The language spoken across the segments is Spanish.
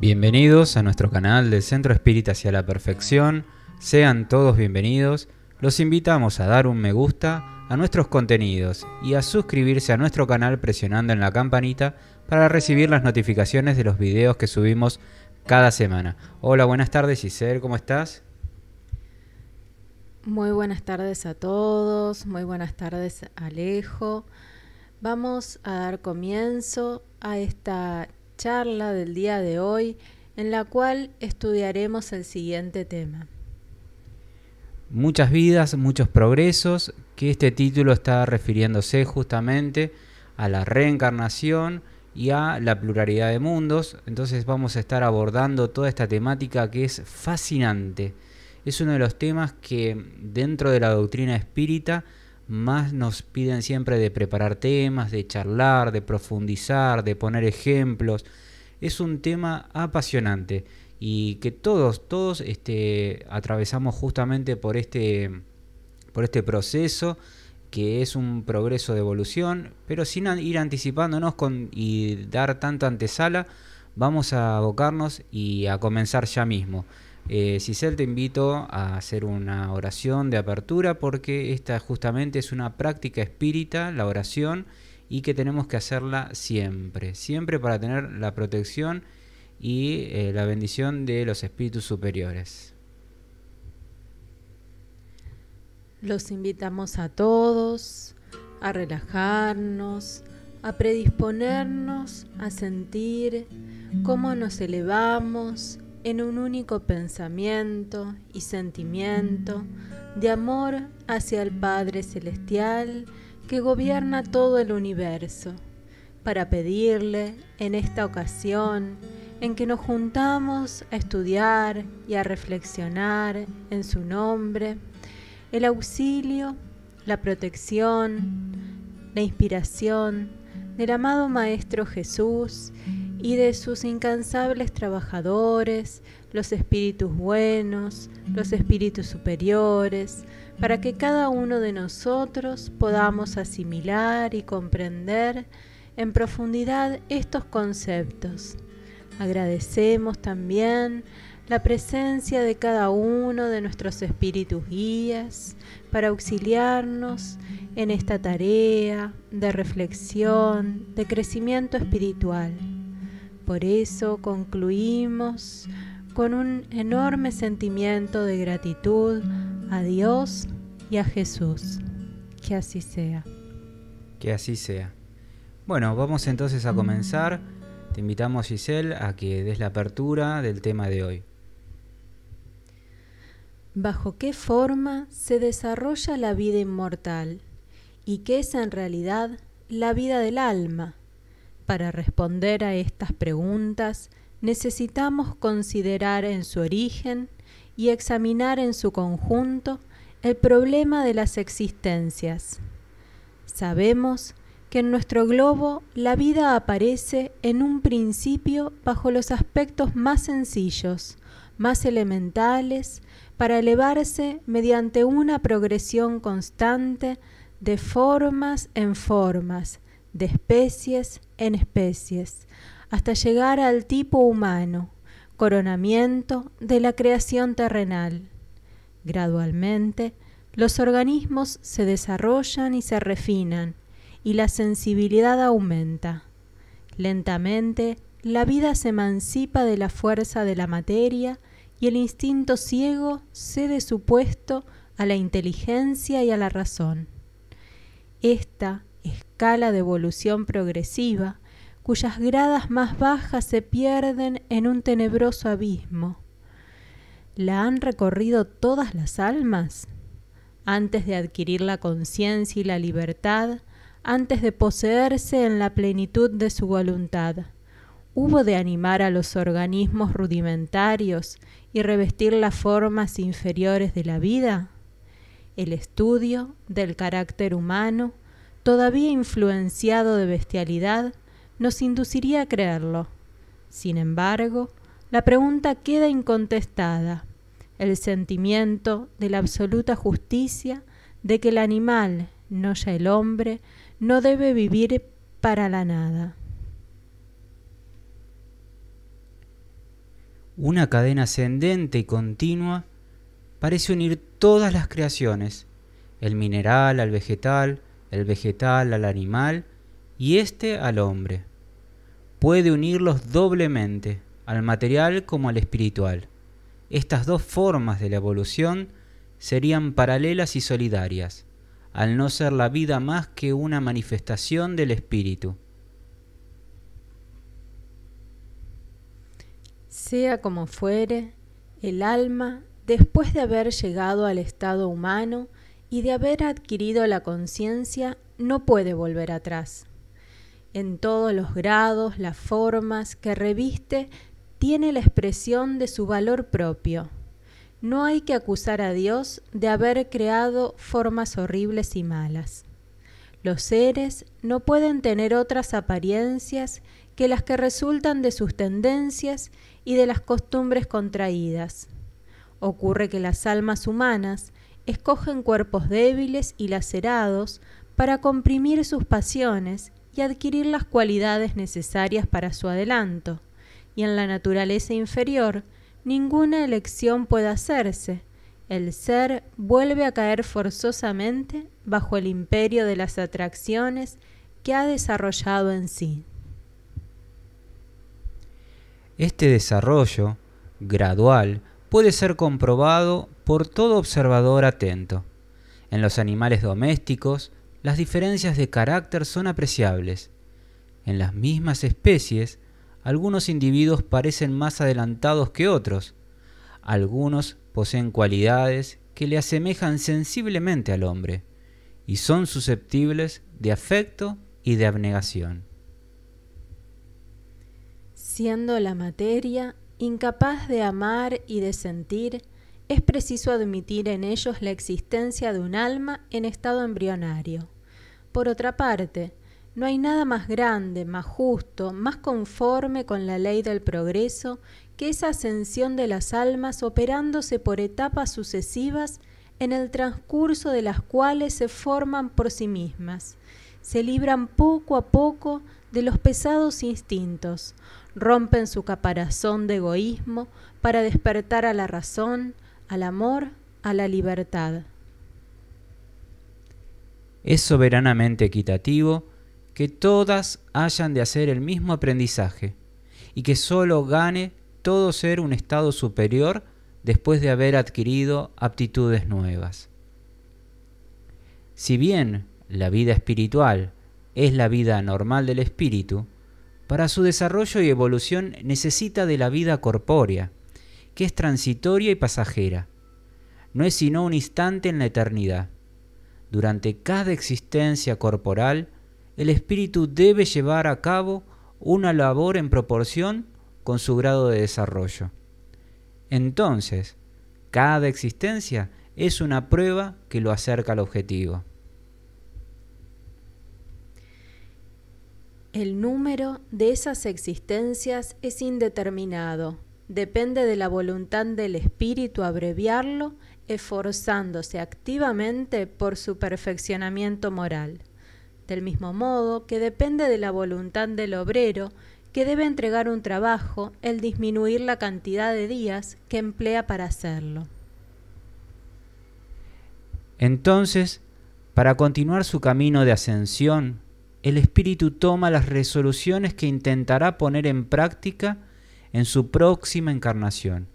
Bienvenidos a nuestro canal del Centro Espírita hacia la Perfección. Sean todos bienvenidos. Los invitamos a dar un me gusta a nuestros contenidos y a suscribirse a nuestro canal presionando en la campanita para recibir las notificaciones de los videos que subimos cada semana. Hola, buenas tardes Giselle, ¿cómo estás? Muy buenas tardes a todos, muy buenas tardes Alejo. Vamos a dar comienzo a esta charla del día de hoy en la cual estudiaremos el siguiente tema. Muchas vidas, muchos progresos, que este título está refiriéndose justamente a la reencarnación y a la pluralidad de mundos. Entonces vamos a estar abordando toda esta temática que es fascinante. Es uno de los temas que dentro de la doctrina espírita más nos piden siempre de preparar temas, de charlar, de profundizar, de poner ejemplos. Es un tema apasionante y que todos, todos este, atravesamos justamente por este, por este proceso que es un progreso de evolución, pero sin ir anticipándonos con, y dar tanta antesala, vamos a abocarnos y a comenzar ya mismo. Eh, te invito a hacer una oración de apertura porque esta justamente es una práctica espírita, la oración, y que tenemos que hacerla siempre, siempre para tener la protección y eh, la bendición de los espíritus superiores. Los invitamos a todos a relajarnos, a predisponernos a sentir cómo nos elevamos en un único pensamiento y sentimiento de amor hacia el Padre Celestial que gobierna todo el universo, para pedirle en esta ocasión en que nos juntamos a estudiar y a reflexionar en su nombre, el auxilio, la protección, la inspiración del amado Maestro Jesús y de sus incansables trabajadores, los espíritus buenos, los espíritus superiores, para que cada uno de nosotros podamos asimilar y comprender en profundidad estos conceptos. Agradecemos también la presencia de cada uno de nuestros espíritus guías para auxiliarnos en esta tarea de reflexión, de crecimiento espiritual. Por eso concluimos con un enorme sentimiento de gratitud a Dios y a Jesús. Que así sea. Que así sea. Bueno, vamos entonces a comenzar. Te invitamos, Giselle, a que des la apertura del tema de hoy bajo qué forma se desarrolla la vida inmortal y qué es en realidad la vida del alma. Para responder a estas preguntas necesitamos considerar en su origen y examinar en su conjunto el problema de las existencias. Sabemos que en nuestro globo la vida aparece en un principio bajo los aspectos más sencillos, más elementales, para elevarse mediante una progresión constante de formas en formas, de especies en especies, hasta llegar al tipo humano, coronamiento de la creación terrenal. Gradualmente, los organismos se desarrollan y se refinan, y la sensibilidad aumenta. Lentamente, la vida se emancipa de la fuerza de la materia el instinto ciego cede su puesto a la inteligencia y a la razón. Esta escala de evolución progresiva, cuyas gradas más bajas se pierden en un tenebroso abismo. ¿La han recorrido todas las almas? Antes de adquirir la conciencia y la libertad, antes de poseerse en la plenitud de su voluntad, hubo de animar a los organismos rudimentarios y revestir las formas inferiores de la vida? El estudio del carácter humano, todavía influenciado de bestialidad, nos induciría a creerlo. Sin embargo, la pregunta queda incontestada. El sentimiento de la absoluta justicia de que el animal, no ya el hombre, no debe vivir para la nada. Una cadena ascendente y continua parece unir todas las creaciones, el mineral al vegetal, el vegetal al animal y este al hombre. Puede unirlos doblemente, al material como al espiritual. Estas dos formas de la evolución serían paralelas y solidarias, al no ser la vida más que una manifestación del espíritu. sea como fuere, el alma, después de haber llegado al estado humano y de haber adquirido la conciencia, no puede volver atrás. En todos los grados, las formas que reviste, tiene la expresión de su valor propio. No hay que acusar a Dios de haber creado formas horribles y malas. Los seres no pueden tener otras apariencias que las que resultan de sus tendencias y de las costumbres contraídas. Ocurre que las almas humanas escogen cuerpos débiles y lacerados para comprimir sus pasiones y adquirir las cualidades necesarias para su adelanto, y en la naturaleza inferior ninguna elección puede hacerse, el ser vuelve a caer forzosamente bajo el imperio de las atracciones que ha desarrollado en sí. Este desarrollo, gradual, puede ser comprobado por todo observador atento. En los animales domésticos, las diferencias de carácter son apreciables. En las mismas especies, algunos individuos parecen más adelantados que otros, algunos poseen cualidades que le asemejan sensiblemente al hombre y son susceptibles de afecto y de abnegación. Siendo la materia incapaz de amar y de sentir, es preciso admitir en ellos la existencia de un alma en estado embrionario. Por otra parte, no hay nada más grande, más justo, más conforme con la ley del progreso que es ascensión de las almas operándose por etapas sucesivas en el transcurso de las cuales se forman por sí mismas. Se libran poco a poco de los pesados instintos, rompen su caparazón de egoísmo para despertar a la razón, al amor, a la libertad. Es soberanamente equitativo que todas hayan de hacer el mismo aprendizaje y que solo gane todo ser un estado superior después de haber adquirido aptitudes nuevas. Si bien la vida espiritual es la vida normal del espíritu, para su desarrollo y evolución necesita de la vida corpórea, que es transitoria y pasajera. No es sino un instante en la eternidad. Durante cada existencia corporal, el espíritu debe llevar a cabo una labor en proporción con su grado de desarrollo. Entonces, cada existencia es una prueba que lo acerca al objetivo. El número de esas existencias es indeterminado. Depende de la voluntad del espíritu abreviarlo, esforzándose activamente por su perfeccionamiento moral. Del mismo modo que depende de la voluntad del obrero que debe entregar un trabajo, el disminuir la cantidad de días que emplea para hacerlo. Entonces, para continuar su camino de ascensión, el espíritu toma las resoluciones que intentará poner en práctica en su próxima encarnación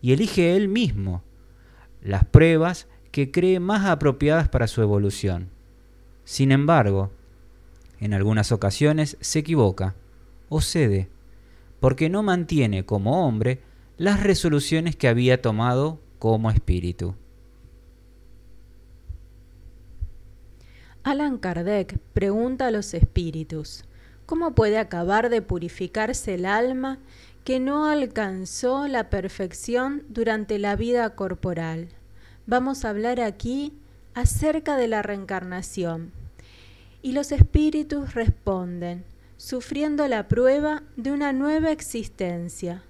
y elige él mismo las pruebas que cree más apropiadas para su evolución. Sin embargo, en algunas ocasiones se equivoca o cede, porque no mantiene como hombre las resoluciones que había tomado como espíritu. Alan Kardec pregunta a los espíritus, ¿cómo puede acabar de purificarse el alma que no alcanzó la perfección durante la vida corporal? Vamos a hablar aquí acerca de la reencarnación. Y los espíritus responden, sufriendo la prueba de una nueva existencia.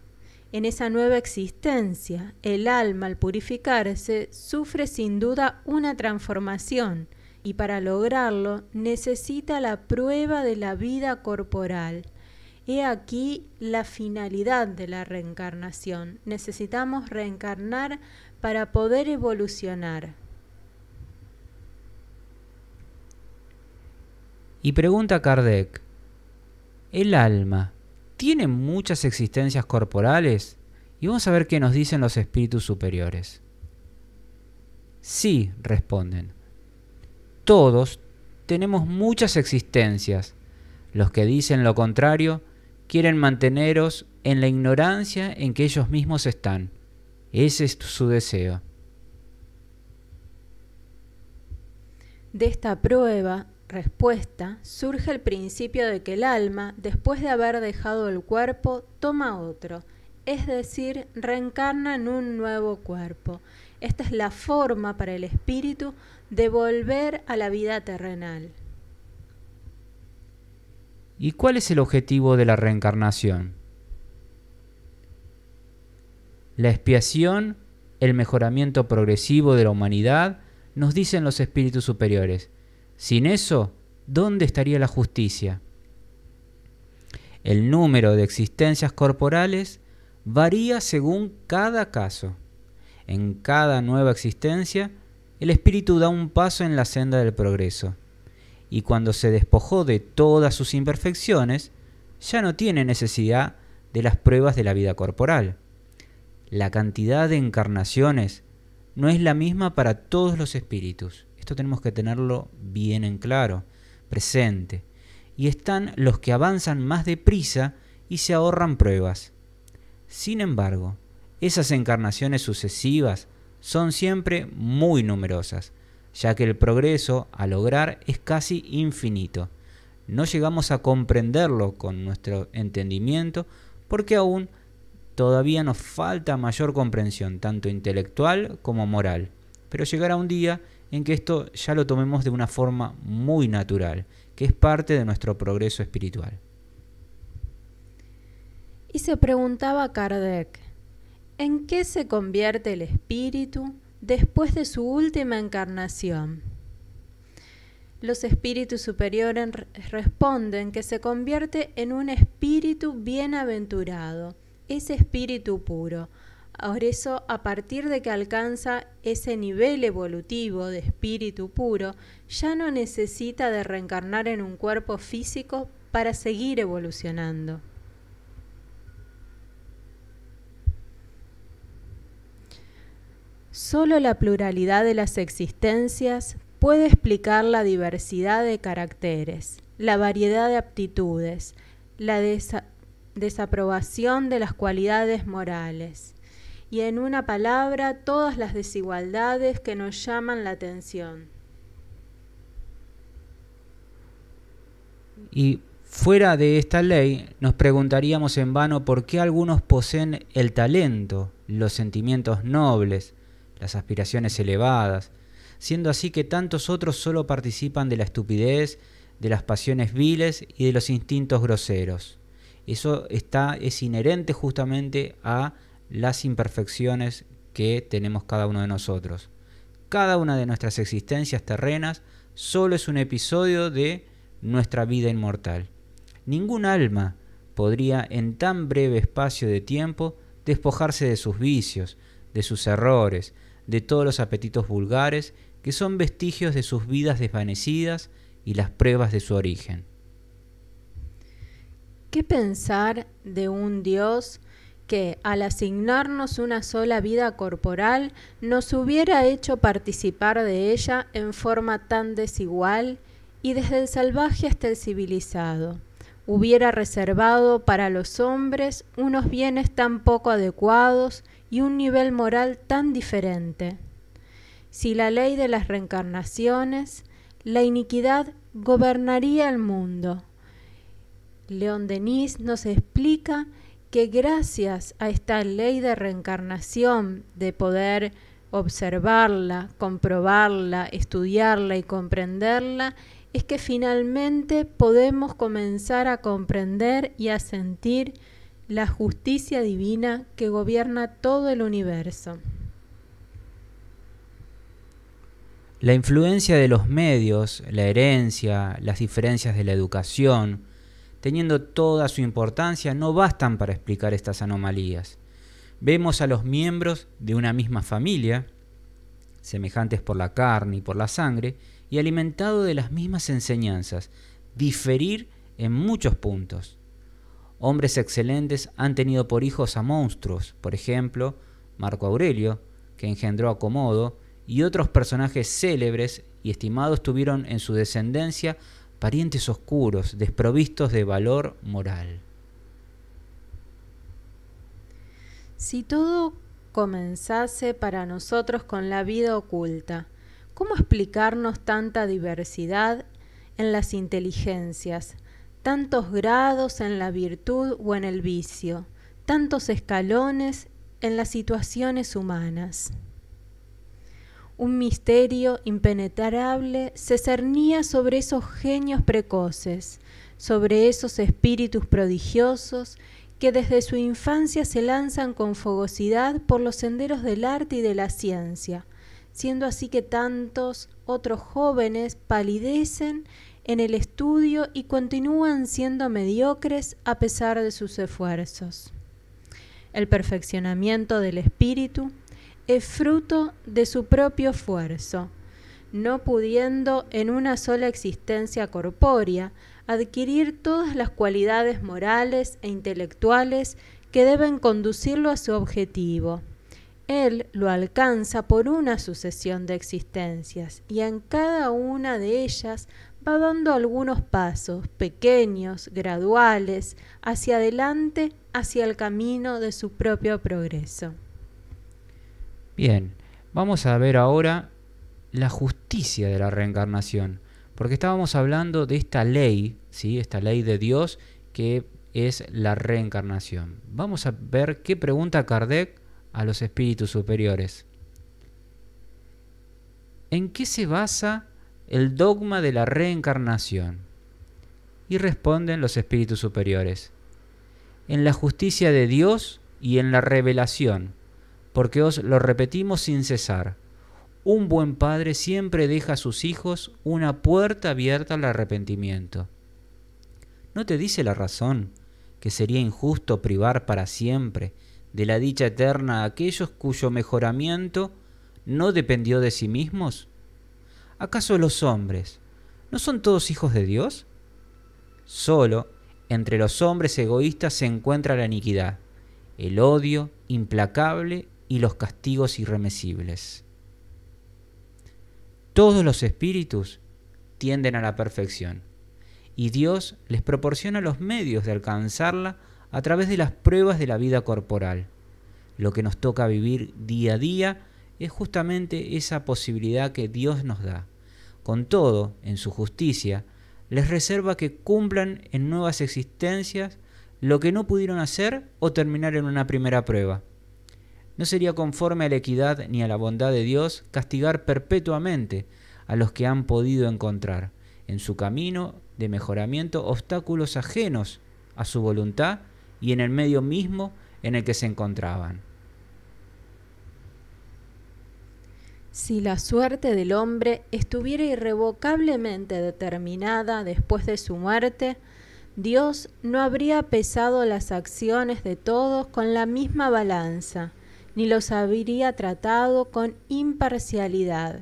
En esa nueva existencia, el alma al purificarse sufre sin duda una transformación y para lograrlo necesita la prueba de la vida corporal. He aquí la finalidad de la reencarnación. Necesitamos reencarnar para poder evolucionar. Y pregunta Kardec, el alma, ¿tiene muchas existencias corporales? Y vamos a ver qué nos dicen los espíritus superiores. Sí, responden. Todos tenemos muchas existencias. Los que dicen lo contrario quieren manteneros en la ignorancia en que ellos mismos están. Ese es su deseo. De esta prueba respuesta surge el principio de que el alma, después de haber dejado el cuerpo, toma otro, es decir, reencarna en un nuevo cuerpo. Esta es la forma para el espíritu de volver a la vida terrenal. ¿Y cuál es el objetivo de la reencarnación? La expiación, el mejoramiento progresivo de la humanidad, nos dicen los espíritus superiores. Sin eso, ¿dónde estaría la justicia? El número de existencias corporales varía según cada caso. En cada nueva existencia, el espíritu da un paso en la senda del progreso, y cuando se despojó de todas sus imperfecciones, ya no tiene necesidad de las pruebas de la vida corporal. La cantidad de encarnaciones no es la misma para todos los espíritus. Esto tenemos que tenerlo bien en claro, presente. Y están los que avanzan más deprisa y se ahorran pruebas. Sin embargo, esas encarnaciones sucesivas son siempre muy numerosas, ya que el progreso a lograr es casi infinito. No llegamos a comprenderlo con nuestro entendimiento porque aún todavía nos falta mayor comprensión, tanto intelectual como moral. Pero llegará un día en que esto ya lo tomemos de una forma muy natural, que es parte de nuestro progreso espiritual. Y se preguntaba Kardec, ¿en qué se convierte el espíritu después de su última encarnación? Los espíritus superiores responden que se convierte en un espíritu bienaventurado, ese espíritu puro, Ahora eso, a partir de que alcanza ese nivel evolutivo de espíritu puro, ya no necesita de reencarnar en un cuerpo físico para seguir evolucionando. Solo la pluralidad de las existencias puede explicar la diversidad de caracteres, la variedad de aptitudes, la desaprobación de las cualidades morales, y en una palabra todas las desigualdades que nos llaman la atención. Y fuera de esta ley, nos preguntaríamos en vano por qué algunos poseen el talento, los sentimientos nobles, las aspiraciones elevadas, siendo así que tantos otros solo participan de la estupidez, de las pasiones viles y de los instintos groseros. Eso está, es inherente justamente a las imperfecciones que tenemos cada uno de nosotros. Cada una de nuestras existencias terrenas solo es un episodio de nuestra vida inmortal. Ningún alma podría en tan breve espacio de tiempo despojarse de sus vicios, de sus errores, de todos los apetitos vulgares que son vestigios de sus vidas desvanecidas y las pruebas de su origen. ¿Qué pensar de un Dios que, al asignarnos una sola vida corporal, nos hubiera hecho participar de ella en forma tan desigual y desde el salvaje hasta el civilizado. Hubiera reservado para los hombres unos bienes tan poco adecuados y un nivel moral tan diferente. Si la ley de las reencarnaciones, la iniquidad gobernaría el mundo. León Denis nos explica que gracias a esta ley de reencarnación, de poder observarla, comprobarla, estudiarla y comprenderla, es que finalmente podemos comenzar a comprender y a sentir la justicia divina que gobierna todo el universo. La influencia de los medios, la herencia, las diferencias de la educación, teniendo toda su importancia, no bastan para explicar estas anomalías. Vemos a los miembros de una misma familia, semejantes por la carne y por la sangre, y alimentados de las mismas enseñanzas, diferir en muchos puntos. Hombres excelentes han tenido por hijos a monstruos, por ejemplo, Marco Aurelio, que engendró a Comodo, y otros personajes célebres y estimados tuvieron en su descendencia parientes oscuros, desprovistos de valor moral. Si todo comenzase para nosotros con la vida oculta, ¿cómo explicarnos tanta diversidad en las inteligencias, tantos grados en la virtud o en el vicio, tantos escalones en las situaciones humanas? Un misterio impenetrable se cernía sobre esos genios precoces, sobre esos espíritus prodigiosos que desde su infancia se lanzan con fogosidad por los senderos del arte y de la ciencia, siendo así que tantos otros jóvenes palidecen en el estudio y continúan siendo mediocres a pesar de sus esfuerzos. El perfeccionamiento del espíritu es fruto de su propio esfuerzo, no pudiendo en una sola existencia corpórea adquirir todas las cualidades morales e intelectuales que deben conducirlo a su objetivo. Él lo alcanza por una sucesión de existencias y en cada una de ellas va dando algunos pasos, pequeños, graduales, hacia adelante, hacia el camino de su propio progreso. Bien, vamos a ver ahora la justicia de la reencarnación, porque estábamos hablando de esta ley, ¿sí? esta ley de Dios que es la reencarnación. Vamos a ver qué pregunta Kardec a los espíritus superiores. ¿En qué se basa el dogma de la reencarnación? Y responden los espíritus superiores. En la justicia de Dios y en la revelación porque os lo repetimos sin cesar. Un buen padre siempre deja a sus hijos una puerta abierta al arrepentimiento. ¿No te dice la razón que sería injusto privar para siempre de la dicha eterna a aquellos cuyo mejoramiento no dependió de sí mismos? ¿Acaso los hombres no son todos hijos de Dios? Solo entre los hombres egoístas se encuentra la iniquidad, el odio implacable y los castigos irremesibles. Todos los espíritus tienden a la perfección y Dios les proporciona los medios de alcanzarla a través de las pruebas de la vida corporal. Lo que nos toca vivir día a día es justamente esa posibilidad que Dios nos da. Con todo, en su justicia, les reserva que cumplan en nuevas existencias lo que no pudieron hacer o terminar en una primera prueba. No sería conforme a la equidad ni a la bondad de Dios castigar perpetuamente a los que han podido encontrar en su camino de mejoramiento obstáculos ajenos a su voluntad y en el medio mismo en el que se encontraban. Si la suerte del hombre estuviera irrevocablemente determinada después de su muerte, Dios no habría pesado las acciones de todos con la misma balanza ni los habría tratado con imparcialidad.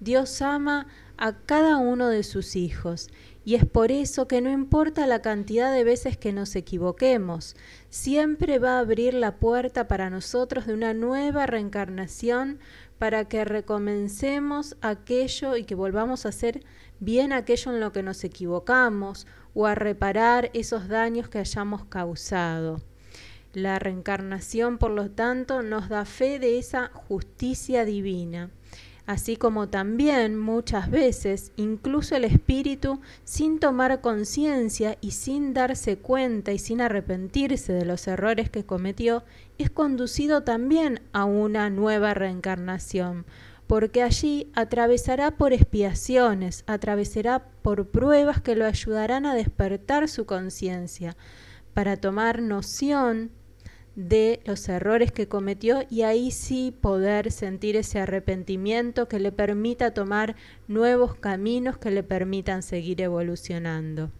Dios ama a cada uno de sus hijos y es por eso que no importa la cantidad de veces que nos equivoquemos, siempre va a abrir la puerta para nosotros de una nueva reencarnación para que recomencemos aquello y que volvamos a hacer bien aquello en lo que nos equivocamos o a reparar esos daños que hayamos causado. La reencarnación, por lo tanto, nos da fe de esa justicia divina, así como también muchas veces incluso el espíritu, sin tomar conciencia y sin darse cuenta y sin arrepentirse de los errores que cometió, es conducido también a una nueva reencarnación, porque allí atravesará por expiaciones, atravesará por pruebas que lo ayudarán a despertar su conciencia, para tomar noción de los errores que cometió y ahí sí poder sentir ese arrepentimiento que le permita tomar nuevos caminos que le permitan seguir evolucionando.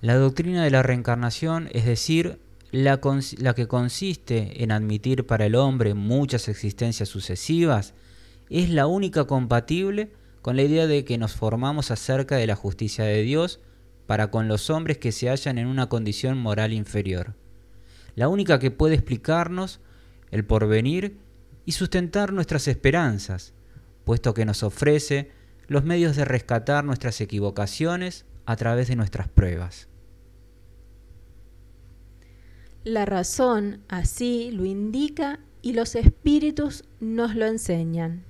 La doctrina de la reencarnación, es decir, la, la que consiste en admitir para el hombre muchas existencias sucesivas, es la única compatible con la idea de que nos formamos acerca de la justicia de Dios, para con los hombres que se hallan en una condición moral inferior, la única que puede explicarnos el porvenir y sustentar nuestras esperanzas, puesto que nos ofrece los medios de rescatar nuestras equivocaciones a través de nuestras pruebas. La razón así lo indica y los espíritus nos lo enseñan.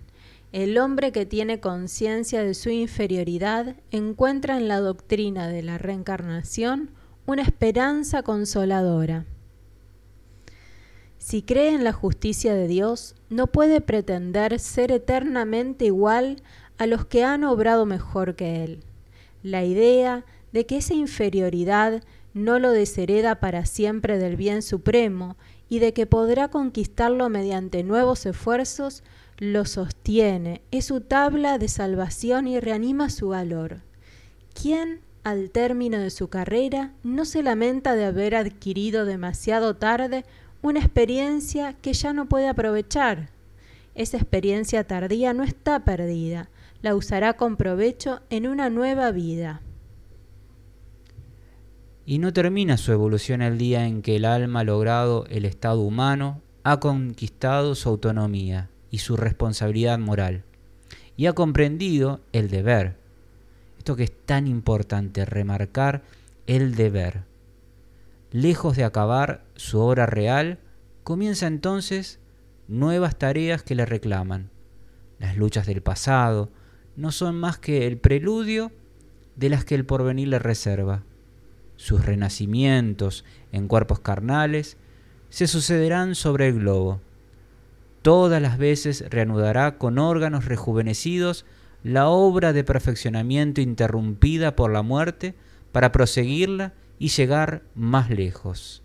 El hombre que tiene conciencia de su inferioridad encuentra en la doctrina de la reencarnación una esperanza consoladora. Si cree en la justicia de Dios, no puede pretender ser eternamente igual a los que han obrado mejor que él. La idea de que esa inferioridad no lo deshereda para siempre del bien supremo y de que podrá conquistarlo mediante nuevos esfuerzos lo sostiene, es su tabla de salvación y reanima su valor. ¿Quién, al término de su carrera, no se lamenta de haber adquirido demasiado tarde una experiencia que ya no puede aprovechar? Esa experiencia tardía no está perdida, la usará con provecho en una nueva vida. Y no termina su evolución el día en que el alma ha logrado el estado humano, ha conquistado su autonomía, y su responsabilidad moral. Y ha comprendido el deber. Esto que es tan importante, remarcar el deber. Lejos de acabar su obra real, comienza entonces nuevas tareas que le reclaman. Las luchas del pasado no son más que el preludio de las que el porvenir le reserva. Sus renacimientos en cuerpos carnales se sucederán sobre el globo todas las veces reanudará con órganos rejuvenecidos la obra de perfeccionamiento interrumpida por la muerte para proseguirla y llegar más lejos.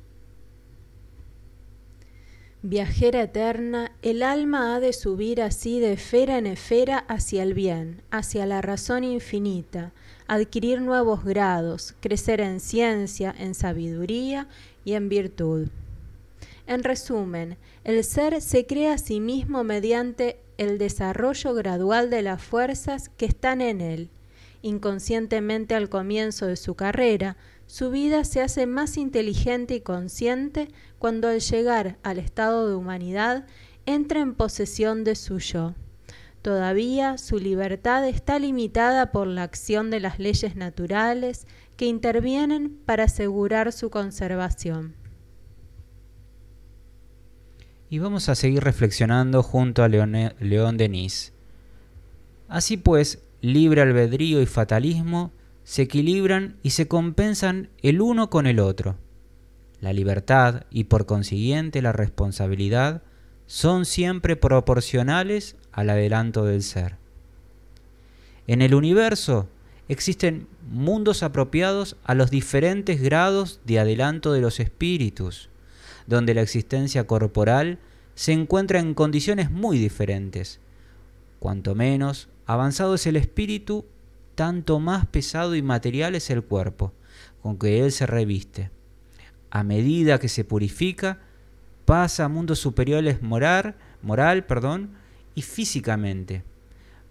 Viajera eterna, el alma ha de subir así de esfera en esfera hacia el bien, hacia la razón infinita, adquirir nuevos grados, crecer en ciencia, en sabiduría y en virtud. En resumen, el ser se crea a sí mismo mediante el desarrollo gradual de las fuerzas que están en él. Inconscientemente al comienzo de su carrera, su vida se hace más inteligente y consciente cuando al llegar al estado de humanidad entra en posesión de su yo. Todavía su libertad está limitada por la acción de las leyes naturales que intervienen para asegurar su conservación y vamos a seguir reflexionando junto a León Denis. Así pues, libre albedrío y fatalismo se equilibran y se compensan el uno con el otro. La libertad y por consiguiente la responsabilidad son siempre proporcionales al adelanto del ser. En el universo existen mundos apropiados a los diferentes grados de adelanto de los espíritus, donde la existencia corporal se encuentra en condiciones muy diferentes. Cuanto menos avanzado es el espíritu, tanto más pesado y material es el cuerpo, con que él se reviste. A medida que se purifica, pasa a mundos superiores moral, moral perdón, y físicamente.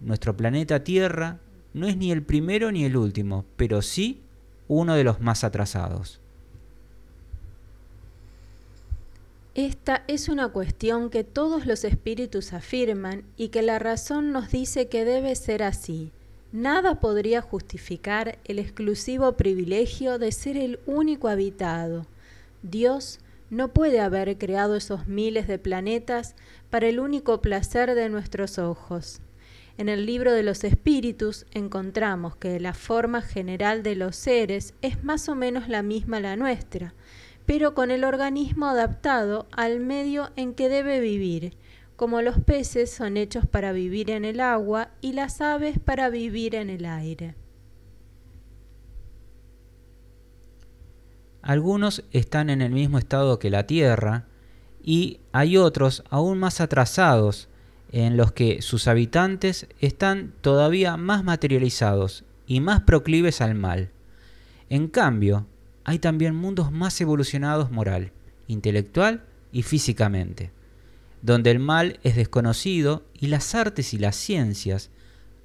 Nuestro planeta Tierra no es ni el primero ni el último, pero sí uno de los más atrasados. Esta es una cuestión que todos los espíritus afirman y que la razón nos dice que debe ser así. Nada podría justificar el exclusivo privilegio de ser el único habitado. Dios no puede haber creado esos miles de planetas para el único placer de nuestros ojos. En el libro de los espíritus encontramos que la forma general de los seres es más o menos la misma la nuestra pero con el organismo adaptado al medio en que debe vivir, como los peces son hechos para vivir en el agua y las aves para vivir en el aire. Algunos están en el mismo estado que la Tierra y hay otros aún más atrasados en los que sus habitantes están todavía más materializados y más proclives al mal. En cambio, hay también mundos más evolucionados moral, intelectual y físicamente, donde el mal es desconocido y las artes y las ciencias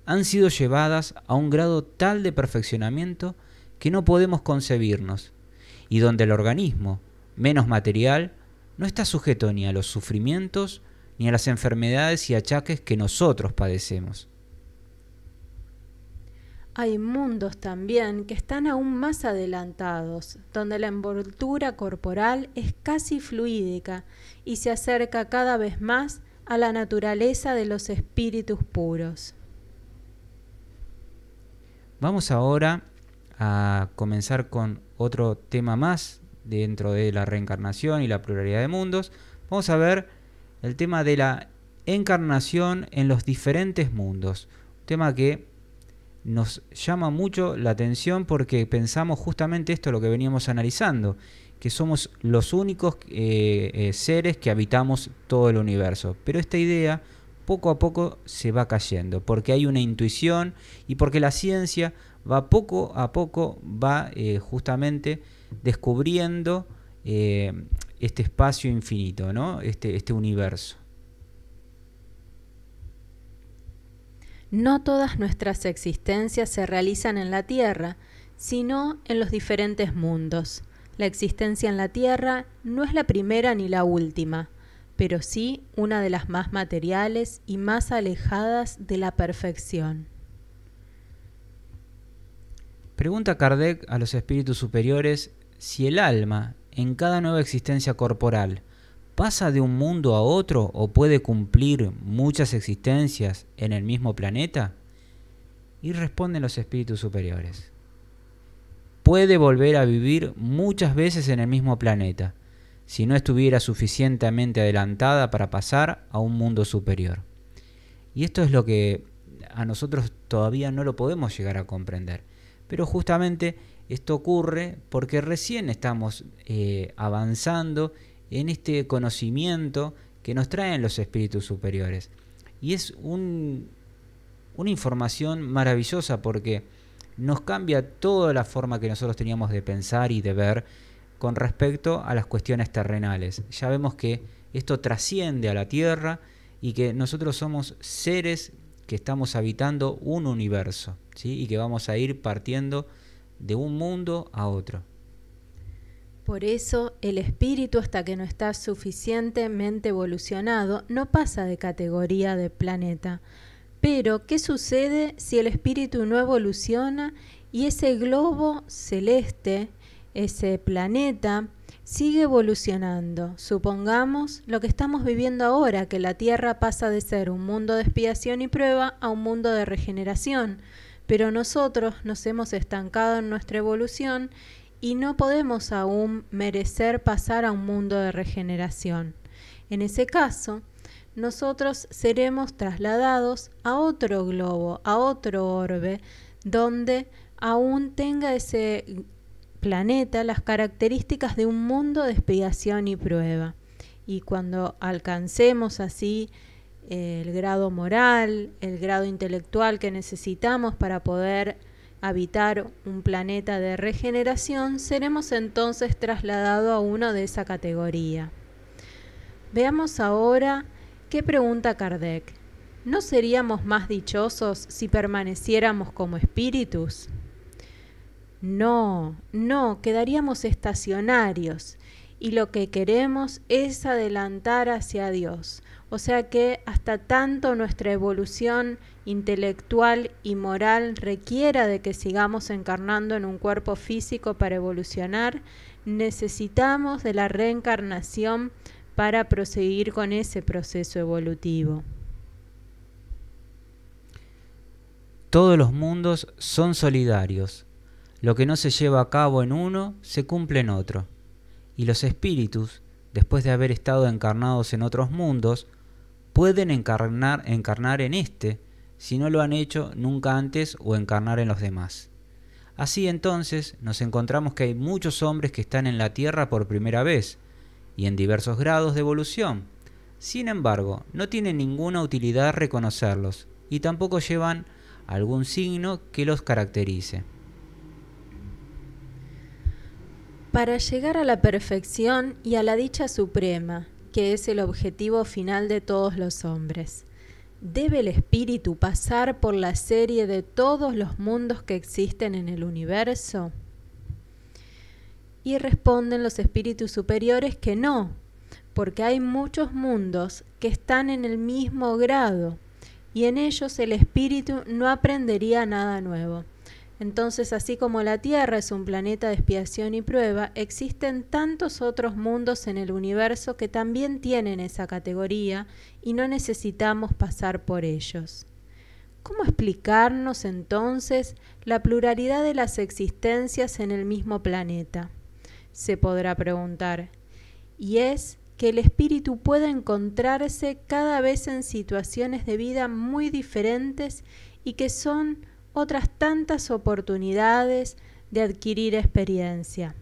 han sido llevadas a un grado tal de perfeccionamiento que no podemos concebirnos, y donde el organismo, menos material, no está sujeto ni a los sufrimientos, ni a las enfermedades y achaques que nosotros padecemos. Hay mundos también que están aún más adelantados, donde la envoltura corporal es casi fluídica y se acerca cada vez más a la naturaleza de los espíritus puros. Vamos ahora a comenzar con otro tema más dentro de la reencarnación y la pluralidad de mundos. Vamos a ver el tema de la encarnación en los diferentes mundos. tema que nos llama mucho la atención porque pensamos justamente esto, lo que veníamos analizando, que somos los únicos eh, eh, seres que habitamos todo el universo. Pero esta idea poco a poco se va cayendo, porque hay una intuición y porque la ciencia va poco a poco, va eh, justamente descubriendo este espacio infinito, ¿no? este, este universo. No todas nuestras existencias se realizan en la Tierra, sino en los diferentes mundos. La existencia en la Tierra no es la primera ni la última, pero sí una de las más materiales y más alejadas de la perfección. Pregunta Kardec a los espíritus superiores si el alma, en cada nueva existencia corporal, ¿Pasa de un mundo a otro o puede cumplir muchas existencias en el mismo planeta? Y responden los espíritus superiores. Puede volver a vivir muchas veces en el mismo planeta, si no estuviera suficientemente adelantada para pasar a un mundo superior. Y esto es lo que a nosotros todavía no lo podemos llegar a comprender. Pero justamente esto ocurre porque recién estamos eh, avanzando en este conocimiento que nos traen los espíritus superiores. Y es una información maravillosa porque nos cambia toda la forma que nosotros teníamos de pensar y de ver con respecto a las cuestiones terrenales. Ya vemos que esto trasciende a la Tierra y que nosotros somos seres que estamos habitando un universo ¿sí? y que vamos a ir partiendo de un mundo a otro. Por eso, el espíritu, hasta que no está suficientemente evolucionado, no pasa de categoría de planeta. Pero, ¿qué sucede si el espíritu no evoluciona y ese globo celeste, ese planeta, sigue evolucionando? Supongamos lo que estamos viviendo ahora, que la Tierra pasa de ser un mundo de expiación y prueba a un mundo de regeneración pero nosotros nos hemos estancado en nuestra evolución y no podemos aún merecer pasar a un mundo de regeneración. En ese caso, nosotros seremos trasladados a otro globo, a otro orbe, donde aún tenga ese planeta las características de un mundo de expiación y prueba. Y cuando alcancemos así eh, el grado moral, el grado intelectual que necesitamos para poder habitar un planeta de regeneración, seremos entonces trasladados a uno de esa categoría. Veamos ahora qué pregunta Kardec. ¿No seríamos más dichosos si permaneciéramos como espíritus? No, no, quedaríamos estacionarios, y lo que queremos es adelantar hacia Dios. O sea que hasta tanto nuestra evolución intelectual y moral requiera de que sigamos encarnando en un cuerpo físico para evolucionar, necesitamos de la reencarnación para proseguir con ese proceso evolutivo. Todos los mundos son solidarios. Lo que no se lleva a cabo en uno se cumple en otro y los espíritus, después de haber estado encarnados en otros mundos, pueden encarnar, encarnar en este si no lo han hecho nunca antes o encarnar en los demás. Así entonces nos encontramos que hay muchos hombres que están en la Tierra por primera vez y en diversos grados de evolución. Sin embargo, no tienen ninguna utilidad reconocerlos y tampoco llevan algún signo que los caracterice. para llegar a la perfección y a la dicha suprema, que es el objetivo final de todos los hombres. ¿Debe el espíritu pasar por la serie de todos los mundos que existen en el universo? Y responden los espíritus superiores que no, porque hay muchos mundos que están en el mismo grado, y en ellos el espíritu no aprendería nada nuevo. Entonces, así como la Tierra es un planeta de expiación y prueba, existen tantos otros mundos en el universo que también tienen esa categoría y no necesitamos pasar por ellos. ¿Cómo explicarnos entonces la pluralidad de las existencias en el mismo planeta? Se podrá preguntar. Y es que el espíritu puede encontrarse cada vez en situaciones de vida muy diferentes y que son otras tantas oportunidades de adquirir experiencia.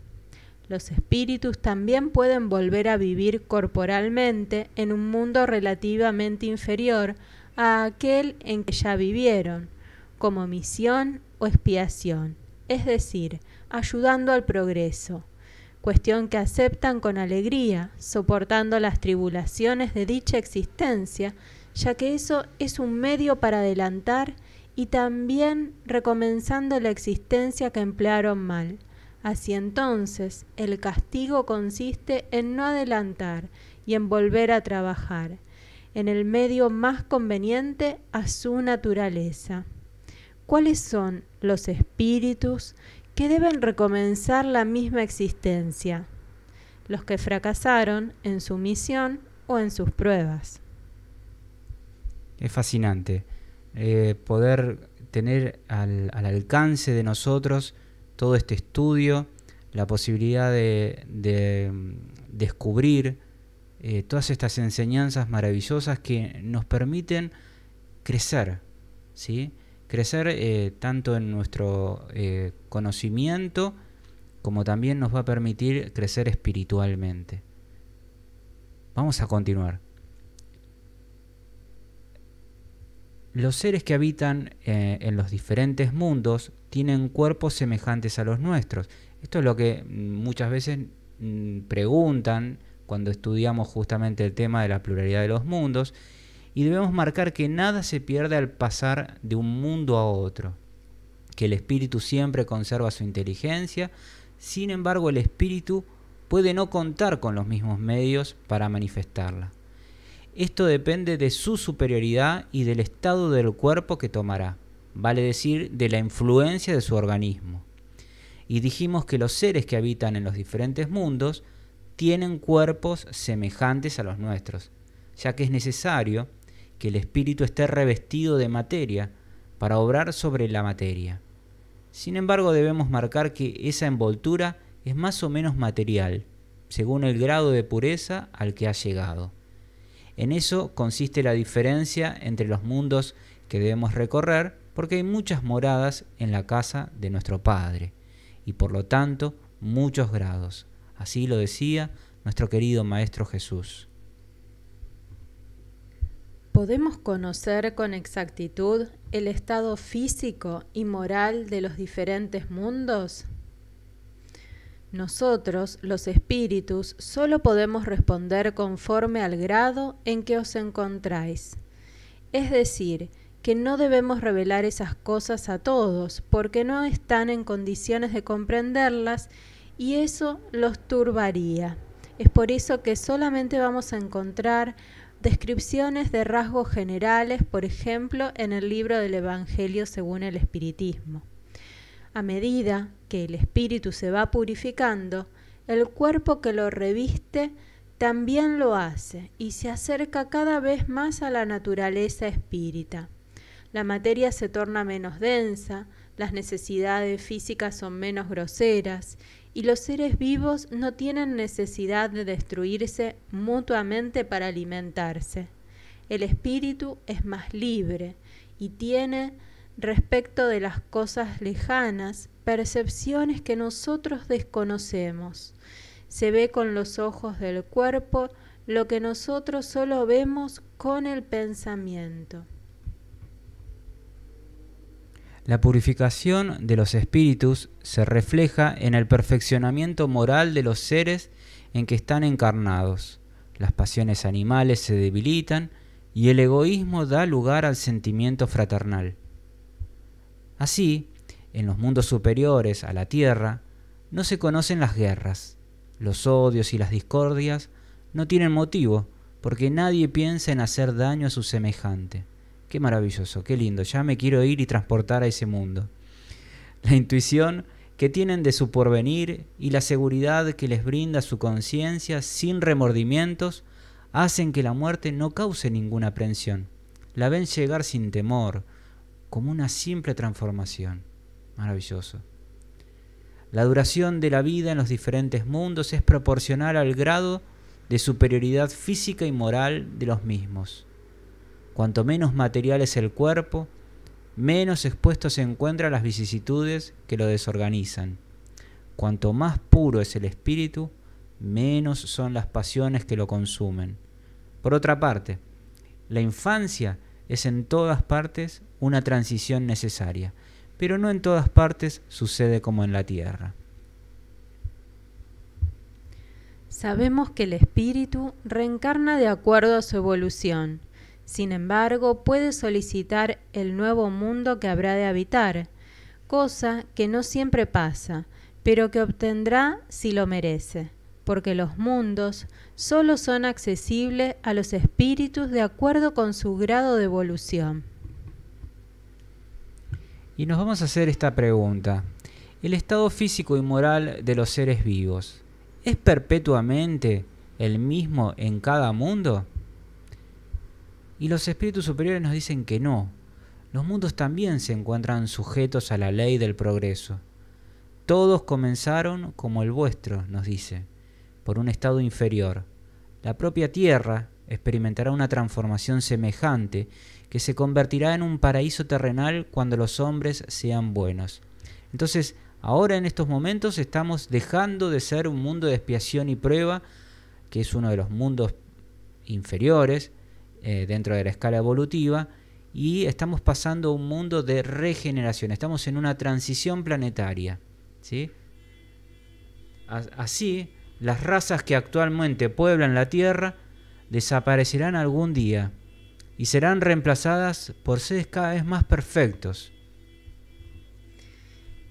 Los espíritus también pueden volver a vivir corporalmente en un mundo relativamente inferior a aquel en que ya vivieron, como misión o expiación, es decir, ayudando al progreso, cuestión que aceptan con alegría, soportando las tribulaciones de dicha existencia, ya que eso es un medio para adelantar y también recomenzando la existencia que emplearon mal. Así entonces, el castigo consiste en no adelantar y en volver a trabajar en el medio más conveniente a su naturaleza. ¿Cuáles son los espíritus que deben recomenzar la misma existencia? Los que fracasaron en su misión o en sus pruebas. Es fascinante. Eh, poder tener al, alcance de nosotros todo este estudio, la posibilidad de, mm, descubrir eh, todas estas enseñanzas maravillosas que nos permiten crecer, ¿sí? crecer eh, tanto en nuestro conocimiento como también nos va a permitir crecer espiritualmente. Vamos a continuar. Los seres que habitan eh, en los diferentes mundos tienen cuerpos semejantes a los nuestros. Esto es lo que mm, muchas veces mm, preguntan cuando estudiamos justamente el tema de la pluralidad de los mundos y debemos marcar que nada se pierde al pasar de un mundo a otro, que el espíritu siempre conserva su inteligencia, sin embargo el espíritu puede no contar con los mismos medios para manifestarla. Esto depende de su superioridad y del estado del cuerpo que tomará, vale decir, de la influencia de su organismo. Y dijimos que los seres que habitan en los diferentes mundos tienen cuerpos semejantes a los nuestros, ya que es necesario que el espíritu esté revestido de materia para obrar sobre la materia. Sin embargo, debemos marcar que esa envoltura es más o menos material, según el grado de pureza al que ha llegado. En eso consiste la diferencia entre los mundos que debemos recorrer, porque hay muchas moradas en la casa de nuestro Padre, y por lo tanto muchos grados. Así lo decía nuestro querido Maestro Jesús. ¿Podemos conocer con exactitud el estado físico y moral de los diferentes mundos? Nosotros, los espíritus, solo podemos responder conforme al grado en que os encontráis. Es decir, que no debemos revelar esas cosas a todos, porque no están en condiciones de comprenderlas y eso los turbaría. Es por eso que solamente vamos a encontrar descripciones de rasgos generales, por ejemplo, en el libro del Evangelio según el Espiritismo. A medida que el espíritu se va purificando, el cuerpo que lo reviste también lo hace y se acerca cada vez más a la naturaleza espírita. La materia se torna menos densa, las necesidades físicas son menos groseras y los seres vivos no tienen necesidad de destruirse mutuamente para alimentarse. El espíritu es más libre y tiene respecto de las cosas lejanas percepciones que nosotros desconocemos. Se ve con los ojos del cuerpo lo que nosotros solo vemos con el pensamiento. La purificación de los espíritus se refleja en el perfeccionamiento moral de los seres en que están encarnados. Las pasiones animales se debilitan y el egoísmo da lugar al sentimiento fraternal. Así, en los mundos superiores a la Tierra no se conocen las guerras, los odios y las discordias no tienen motivo, porque nadie piensa en hacer daño a su semejante. Qué maravilloso, qué lindo, ya me quiero ir y transportar a ese mundo. La intuición que tienen de su porvenir y la seguridad que les brinda su conciencia sin remordimientos hacen que la muerte no cause ninguna aprensión. La ven llegar sin temor, como una simple transformación. Maravilloso. La duración de la vida en los diferentes mundos es proporcional al grado de superioridad física y moral de los mismos. Cuanto menos material es el cuerpo, menos expuesto se encuentra a las vicisitudes que lo desorganizan. Cuanto más puro es el espíritu, menos son las pasiones que lo consumen. Por otra parte, la infancia es en todas partes una transición necesaria pero no en todas partes sucede como en la tierra. Sabemos que el espíritu reencarna de acuerdo a su evolución. Sin embargo, puede solicitar el nuevo mundo que habrá de habitar, cosa que no siempre pasa, pero que obtendrá si lo merece, porque los mundos solo son accesibles a los espíritus de acuerdo con su grado de evolución. Y nos vamos a hacer esta pregunta. ¿El estado físico y moral de los seres vivos es perpetuamente el mismo en cada mundo? Y los espíritus superiores nos dicen que no. Los mundos también se encuentran sujetos a la ley del progreso. Todos comenzaron como el vuestro, nos dice, por un estado inferior. La propia Tierra experimentará una transformación semejante, que se convertirá en un paraíso terrenal cuando los hombres sean buenos. Entonces, ahora en estos momentos estamos dejando de ser un mundo de expiación y prueba, que es uno de los mundos inferiores eh, dentro de la escala evolutiva, y estamos pasando a un mundo de regeneración, estamos en una transición planetaria. ¿sí? Así, las razas que actualmente pueblan la Tierra, desaparecerán algún día y serán reemplazadas por seres cada vez más perfectos.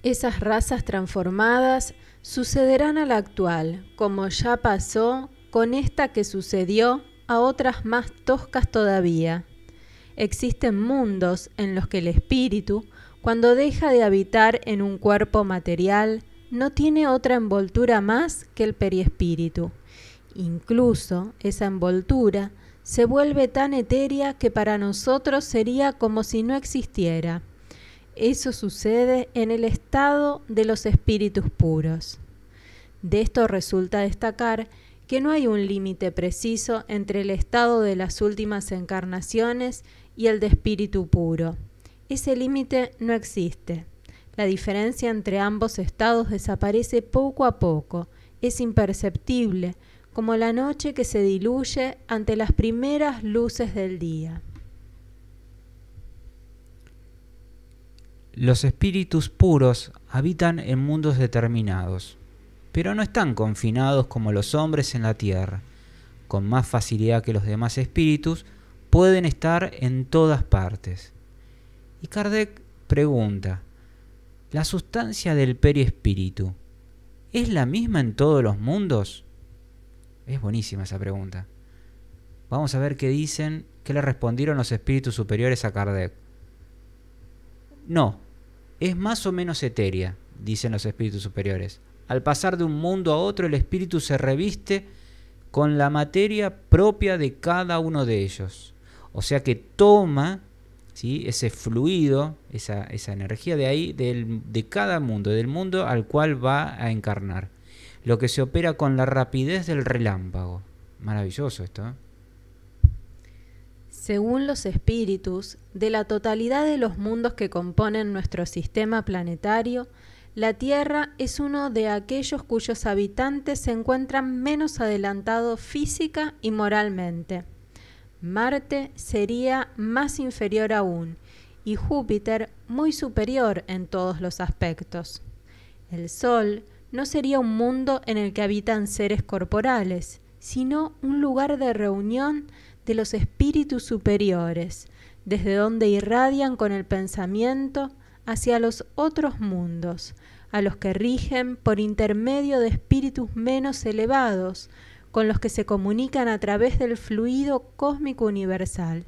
Esas razas transformadas sucederán a la actual, como ya pasó con esta que sucedió a otras más toscas todavía. Existen mundos en los que el espíritu, cuando deja de habitar en un cuerpo material, no tiene otra envoltura más que el periespíritu Incluso esa envoltura se vuelve tan etérea que para nosotros sería como si no existiera. Eso sucede en el estado de los espíritus puros. De esto resulta destacar que no hay un límite preciso entre el estado de las últimas encarnaciones y el de espíritu puro. Ese límite no existe. La diferencia entre ambos estados desaparece poco a poco, es imperceptible, como la noche que se diluye ante las primeras luces del día. Los espíritus puros habitan en mundos determinados, pero no están confinados como los hombres en la tierra. Con más facilidad que los demás espíritus, pueden estar en todas partes. Y Kardec pregunta, ¿la sustancia del perispíritu es la misma en todos los mundos? Es buenísima esa pregunta. Vamos a ver qué dicen, qué le respondieron los espíritus superiores a Kardec. No, es más o menos etérea, dicen los espíritus superiores. Al pasar de un mundo a otro, el espíritu se reviste con la materia propia de cada uno de ellos. O sea que toma ¿sí? ese fluido, esa, energía de ahí, de cada mundo, del mundo al cual va a encarnar lo que se opera con la rapidez del relámpago. Maravilloso esto. ¿eh? Según los espíritus, de la totalidad de los mundos que componen nuestro sistema planetario, la Tierra es uno de aquellos cuyos habitantes se encuentran menos adelantados física y moralmente. Marte sería más inferior aún y Júpiter muy superior en todos los aspectos. El Sol no sería un mundo en el que habitan seres corporales, sino un lugar de reunión de los espíritus superiores, desde donde irradian con el pensamiento hacia los otros mundos, a los que rigen por intermedio de espíritus menos elevados, con los que se comunican a través del fluido cósmico universal.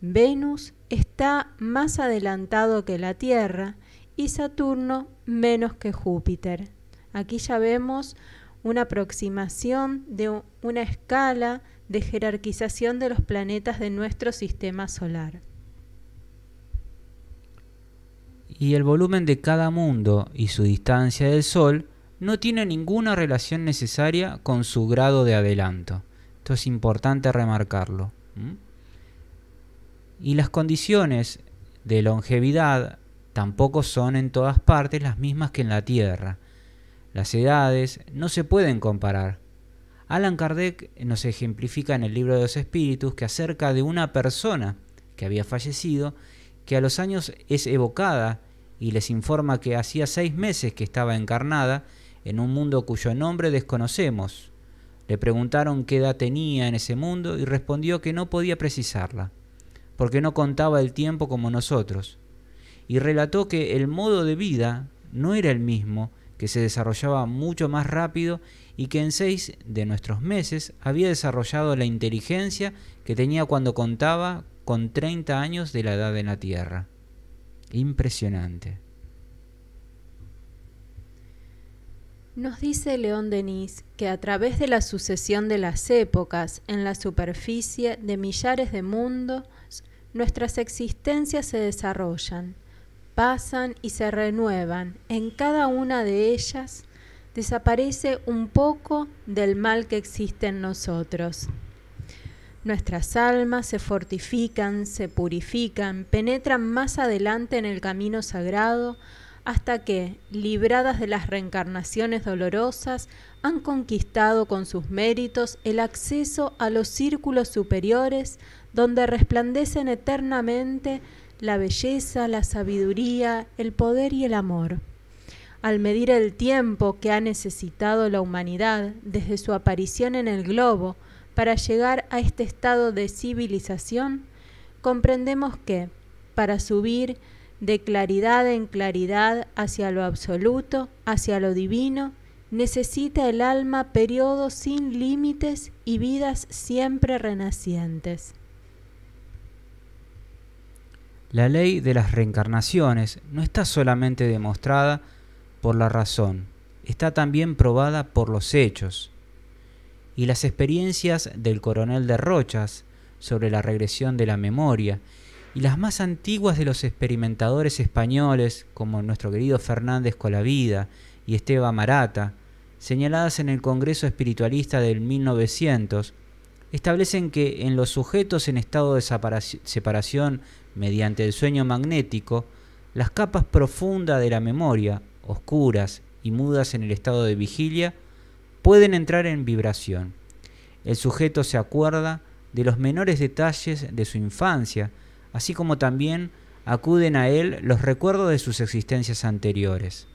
Venus está más adelantado que la Tierra y Saturno menos que Júpiter. Aquí ya vemos una aproximación de una escala de jerarquización de los planetas de nuestro sistema solar. Y el volumen de cada mundo y su distancia del Sol no tiene ninguna relación necesaria con su grado de adelanto. Esto es importante remarcarlo. Y las condiciones de longevidad tampoco son en todas partes las mismas que en la Tierra. Las edades no se pueden comparar. Alan Kardec nos ejemplifica en el libro de los espíritus que acerca de una persona que había fallecido, que a los años es evocada y les informa que hacía seis meses que estaba encarnada en un mundo cuyo nombre desconocemos. Le preguntaron qué edad tenía en ese mundo y respondió que no podía precisarla, porque no contaba el tiempo como nosotros, y relató que el modo de vida no era el mismo que se desarrollaba mucho más rápido y que en seis de nuestros meses había desarrollado la inteligencia que tenía cuando contaba con 30 años de la edad en la Tierra. Impresionante. Nos dice León Denis que a través de la sucesión de las épocas en la superficie de millares de mundos, nuestras existencias se desarrollan pasan y se renuevan. En cada una de ellas desaparece un poco del mal que existe en nosotros. Nuestras almas se fortifican, se purifican, penetran más adelante en el camino sagrado, hasta que, libradas de las reencarnaciones dolorosas, han conquistado con sus méritos el acceso a los círculos superiores donde resplandecen eternamente la belleza, la sabiduría, el poder y el amor. Al medir el tiempo que ha necesitado la humanidad desde su aparición en el globo para llegar a este estado de civilización, comprendemos que, para subir de claridad en claridad hacia lo absoluto, hacia lo divino, necesita el alma periodos sin límites y vidas siempre renacientes. La ley de las reencarnaciones no está solamente demostrada por la razón, está también probada por los hechos. Y las experiencias del coronel de Rochas sobre la regresión de la memoria y las más antiguas de los experimentadores españoles como nuestro querido Fernández Colavida y Esteban Marata, señaladas en el Congreso Espiritualista del 1900, establecen que en los sujetos en estado de separación mediante el sueño magnético, las capas profundas de la memoria, oscuras y mudas en el estado de vigilia, pueden entrar en vibración. El sujeto se acuerda de los menores detalles de su infancia, así como también acuden a él los recuerdos de sus existencias anteriores.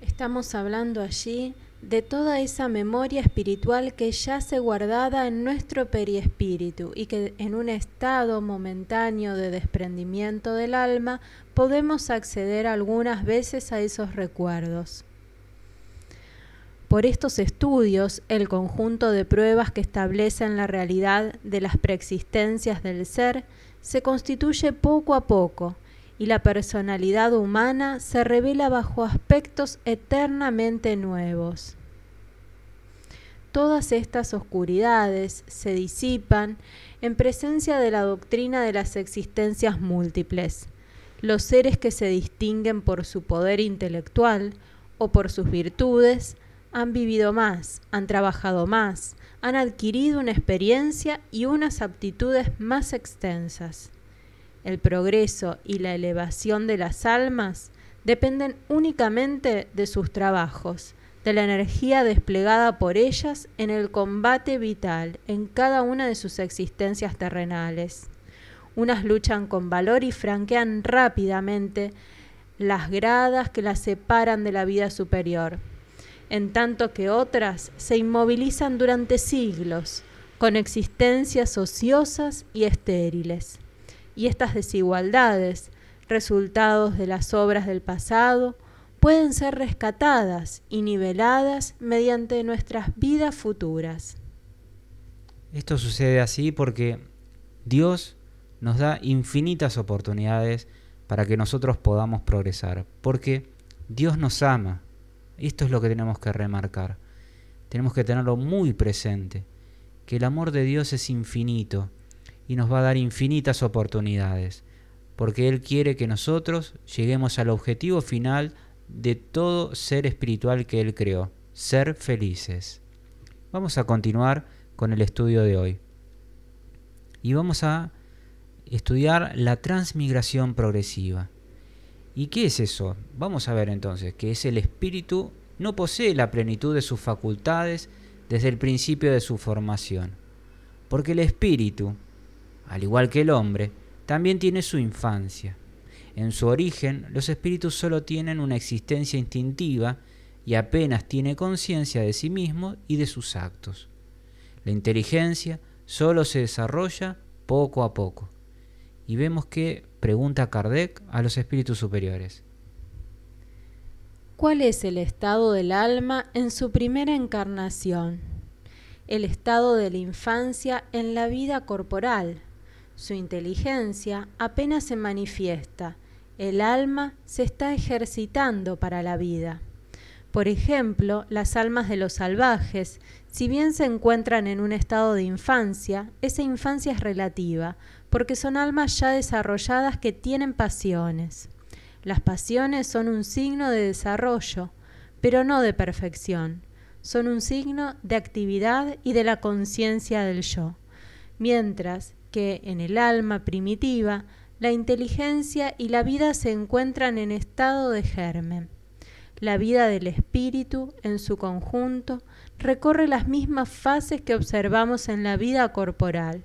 Estamos hablando allí de toda esa memoria espiritual que yace guardada en nuestro periespíritu y que en un estado momentáneo de desprendimiento del alma podemos acceder algunas veces a esos recuerdos. Por estos estudios, el conjunto de pruebas que establecen la realidad de las preexistencias del ser se constituye poco a poco, y la personalidad humana se revela bajo aspectos eternamente nuevos. Todas estas oscuridades se disipan en presencia de la doctrina de las existencias múltiples, los seres que se distinguen por su poder intelectual o por sus virtudes, han vivido más, han trabajado más, han adquirido una experiencia y unas aptitudes más extensas el progreso y la elevación de las almas dependen únicamente de sus trabajos, de la energía desplegada por ellas en el combate vital en cada una de sus existencias terrenales. Unas luchan con valor y franquean rápidamente las gradas que las separan de la vida superior, en tanto que otras se inmovilizan durante siglos, con existencias ociosas y estériles y estas desigualdades, resultados de las obras del pasado, pueden ser rescatadas y niveladas mediante nuestras vidas futuras. Esto sucede así porque Dios nos da infinitas oportunidades para que nosotros podamos progresar, porque Dios nos ama. Esto es lo que tenemos que remarcar. Tenemos que tenerlo muy presente, que el amor de Dios es infinito y nos va a dar infinitas oportunidades, porque Él quiere que nosotros lleguemos al objetivo final de todo ser espiritual que Él creó, ser felices. Vamos a continuar con el estudio de hoy. Y vamos a estudiar la transmigración progresiva. ¿Y qué es eso? Vamos a ver entonces que es el espíritu no posee la plenitud de sus facultades desde el principio de su formación. Porque el espíritu, al igual que el hombre, también tiene su infancia. En su origen, los espíritus solo tienen una existencia instintiva y apenas tiene conciencia de sí mismo y de sus actos. La inteligencia solo se desarrolla poco a poco. Y vemos que pregunta Kardec a los espíritus superiores. ¿Cuál es el estado del alma en su primera encarnación? El estado de la infancia en la vida corporal, su inteligencia apenas se manifiesta, el alma se está ejercitando para la vida. Por ejemplo, las almas de los salvajes, si bien se encuentran en un estado de infancia, esa infancia es relativa, porque son almas ya desarrolladas que tienen pasiones. Las pasiones son un signo de desarrollo, pero no de perfección. Son un signo de actividad y de la conciencia del yo. Mientras que en el alma primitiva la inteligencia y la vida se encuentran en estado de germen. La vida del espíritu, en su conjunto, recorre las mismas fases que observamos en la vida corporal.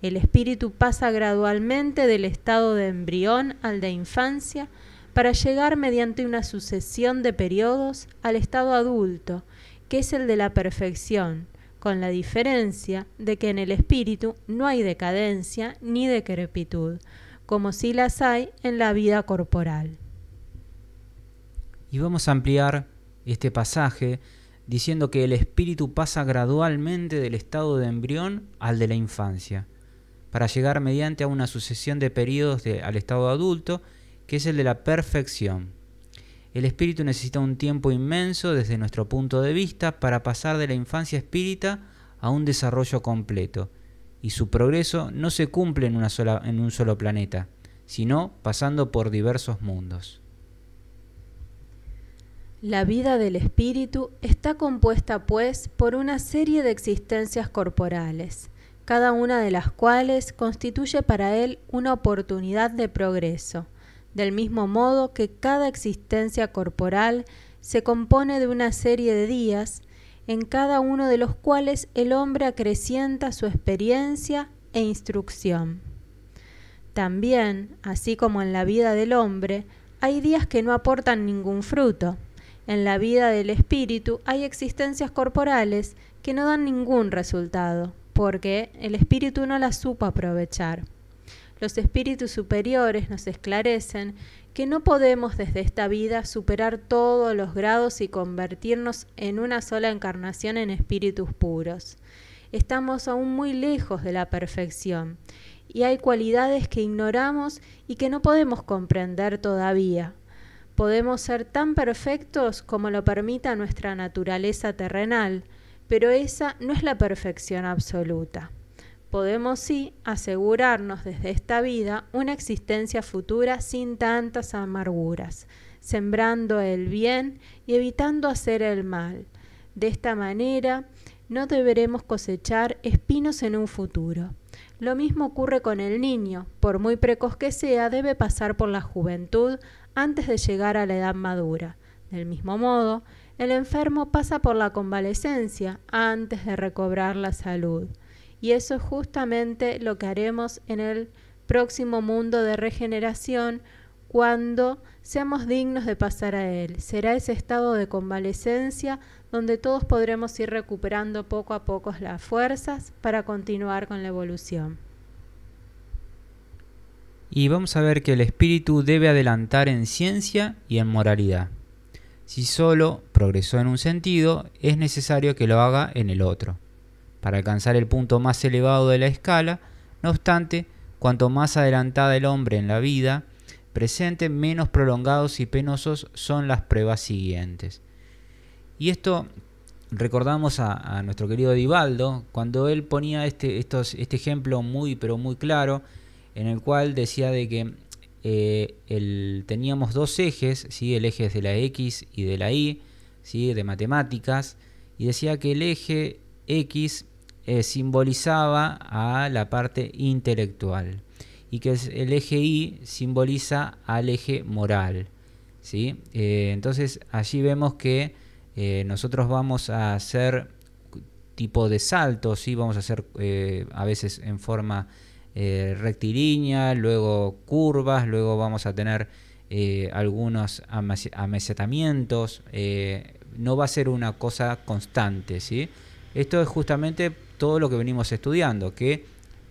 El espíritu pasa gradualmente del estado de embrión al de infancia para llegar mediante una sucesión de periodos al estado adulto, que es el de la perfección, con la diferencia de que en el espíritu no hay decadencia ni decrepitud, como si las hay en la vida corporal. Y vamos a ampliar este pasaje diciendo que el espíritu pasa gradualmente del estado de embrión al de la infancia, para llegar mediante a una sucesión de periodos al estado adulto, que es el de la perfección. El espíritu necesita un tiempo inmenso desde nuestro punto de vista para pasar de la infancia espírita a un desarrollo completo, y su progreso no se cumple en, una sola, en un solo planeta, sino pasando por diversos mundos. La vida del espíritu está compuesta, pues, por una serie de existencias corporales, cada una de las cuales constituye para él una oportunidad de progreso del mismo modo que cada existencia corporal se compone de una serie de días, en cada uno de los cuales el hombre acrecienta su experiencia e instrucción. También, así como en la vida del hombre, hay días que no aportan ningún fruto. En la vida del espíritu hay existencias corporales que no dan ningún resultado, porque el espíritu no las supo aprovechar los espíritus superiores nos esclarecen que no podemos desde esta vida superar todos los grados y convertirnos en una sola encarnación en espíritus puros. Estamos aún muy lejos de la perfección y hay cualidades que ignoramos y que no podemos comprender todavía. Podemos ser tan perfectos como lo permita nuestra naturaleza terrenal, pero esa no es la perfección absoluta podemos sí asegurarnos desde esta vida una existencia futura sin tantas amarguras, sembrando el bien y evitando hacer el mal. De esta manera, no deberemos cosechar espinos en un futuro. Lo mismo ocurre con el niño, por muy precoz que sea, debe pasar por la juventud antes de llegar a la edad madura. Del mismo modo, el enfermo pasa por la convalecencia antes de recobrar la salud. Y eso es justamente lo que haremos en el próximo mundo de regeneración cuando seamos dignos de pasar a Él. Será ese estado de convalecencia donde todos podremos ir recuperando poco a poco las fuerzas para continuar con la evolución. Y vamos a ver que el espíritu debe adelantar en ciencia y en moralidad. Si solo progresó en un sentido, es necesario que lo haga en el otro para alcanzar el punto más elevado de la escala, no obstante, cuanto más adelantada el hombre en la vida presente, menos prolongados y penosos son las pruebas siguientes. Y esto recordamos a, nuestro querido Divaldo, cuando él ponía este, este ejemplo muy pero muy claro, en el cual decía de que eh, teníamos dos ejes, ¿sí? el eje de la X y de la Y, ¿sí? de matemáticas, y decía que el eje X eh, simbolizaba a la parte intelectual y que el eje i simboliza al eje moral. ¿sí? Eh, entonces allí vemos que eh, nosotros vamos a hacer tipo de saltos, vamos a hacer a veces en forma rectilínea, luego curvas, luego vamos a tener algunos amesetamientos, no va a ser una cosa constante. ¿sí? Esto es justamente todo lo que venimos estudiando, que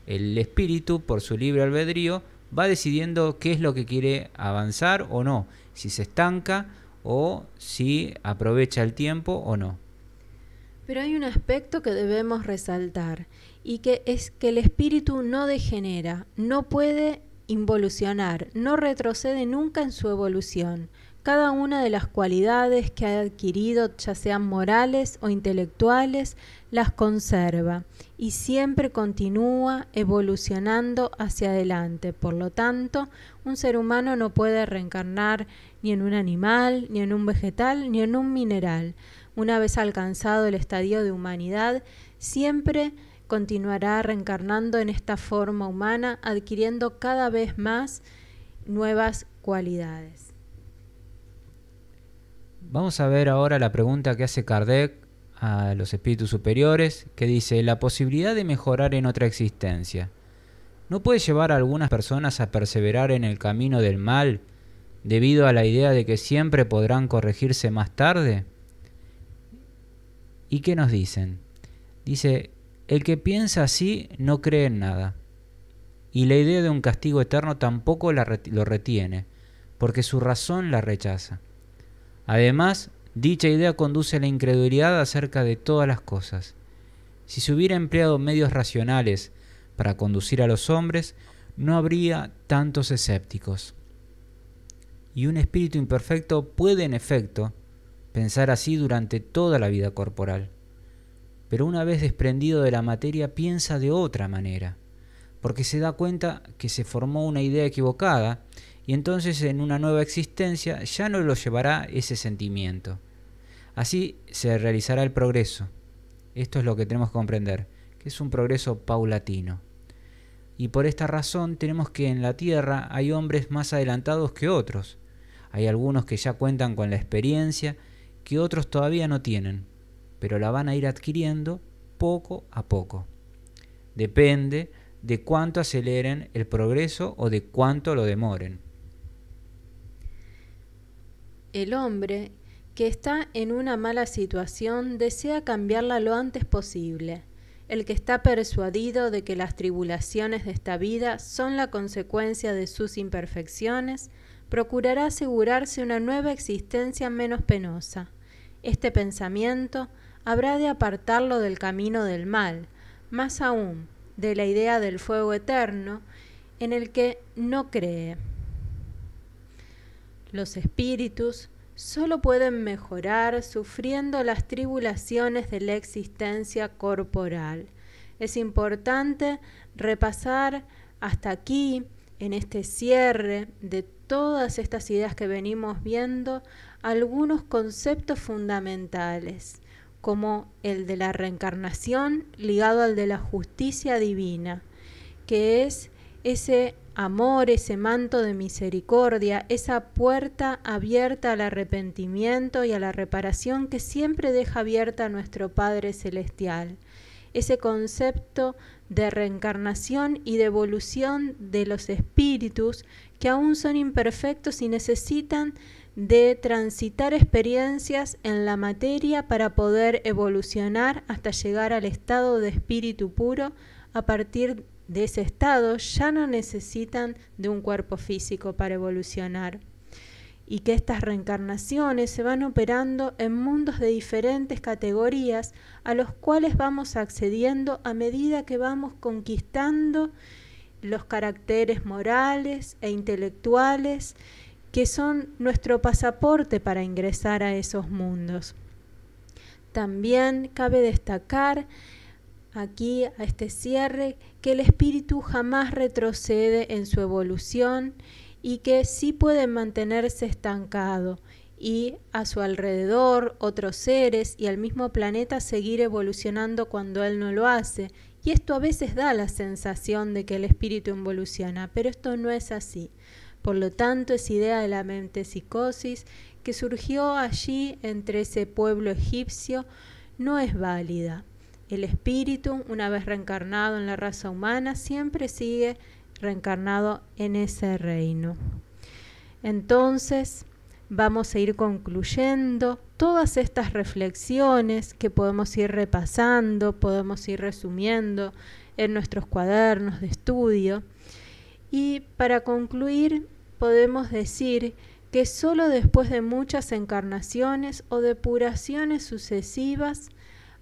el espíritu, por su libre albedrío, va decidiendo qué es lo que quiere avanzar o no, si se estanca o si aprovecha el tiempo o no. Pero hay un aspecto que debemos resaltar y que es que el espíritu no degenera, no puede involucionar, no retrocede nunca en su evolución cada una de las cualidades que ha adquirido, ya sean morales o intelectuales, las conserva y siempre continúa evolucionando hacia adelante. Por lo tanto, un ser humano no puede reencarnar ni en un animal, ni en un vegetal, ni en un mineral. Una vez alcanzado el estadio de humanidad, siempre continuará reencarnando en esta forma humana, adquiriendo cada vez más nuevas cualidades. Vamos a ver ahora la pregunta que hace Kardec a los espíritus superiores, que dice, la posibilidad de mejorar en otra existencia. ¿No puede llevar a algunas personas a perseverar en el camino del mal debido a la idea de que siempre podrán corregirse más tarde? ¿Y qué nos dicen? Dice, el que piensa así no cree en nada, y la idea de un castigo eterno tampoco la lo retiene, porque su razón la rechaza. Además, dicha idea conduce a la incredulidad acerca de todas las cosas. Si se hubiera empleado medios racionales para conducir a los hombres, no habría tantos escépticos. Y un espíritu imperfecto puede, en efecto, pensar así durante toda la vida corporal. Pero una vez desprendido de la materia piensa de otra manera, porque se da cuenta que se formó una idea equivocada y entonces en una nueva existencia ya no lo llevará ese sentimiento. Así se realizará el progreso. Esto es lo que tenemos que comprender, que es un progreso paulatino. Y por esta razón tenemos que en la Tierra hay hombres más adelantados que otros. Hay algunos que ya cuentan con la experiencia que otros todavía no tienen, pero la van a ir adquiriendo poco a poco. Depende de cuánto aceleren el progreso o de cuánto lo demoren. El hombre que está en una mala situación desea cambiarla lo antes posible. El que está persuadido de que las tribulaciones de esta vida son la consecuencia de sus imperfecciones, procurará asegurarse una nueva existencia menos penosa. Este pensamiento habrá de apartarlo del camino del mal, más aún de la idea del fuego eterno en el que no cree. Los espíritus solo pueden mejorar sufriendo las tribulaciones de la existencia corporal. Es importante repasar hasta aquí, en este cierre de todas estas ideas que venimos viendo, algunos conceptos fundamentales, como el de la reencarnación ligado al de la justicia divina, que es ese amor, ese manto de misericordia, esa puerta abierta al arrepentimiento y a la reparación que siempre deja abierta nuestro Padre Celestial, ese concepto de reencarnación y de evolución de los espíritus que aún son imperfectos y necesitan de transitar experiencias en la materia para poder evolucionar hasta llegar al estado de espíritu puro a partir de de ese estado ya no necesitan de un cuerpo físico para evolucionar y que estas reencarnaciones se van operando en mundos de diferentes categorías a los cuales vamos accediendo a medida que vamos conquistando los caracteres morales e intelectuales que son nuestro pasaporte para ingresar a esos mundos. También cabe destacar aquí a este cierre que el espíritu jamás retrocede en su evolución y que sí puede mantenerse estancado y a su alrededor otros seres y al mismo planeta seguir evolucionando cuando él no lo hace. Y esto a veces da la sensación de que el espíritu evoluciona, pero esto no es así. Por lo tanto, esa idea de la mente psicosis que surgió allí entre ese pueblo egipcio no es válida. El espíritu, una vez reencarnado en la raza humana, siempre sigue reencarnado en ese reino. Entonces, vamos a ir concluyendo todas estas reflexiones que podemos ir repasando, podemos ir resumiendo en nuestros cuadernos de estudio. Y para concluir, podemos decir que solo después de muchas encarnaciones o depuraciones sucesivas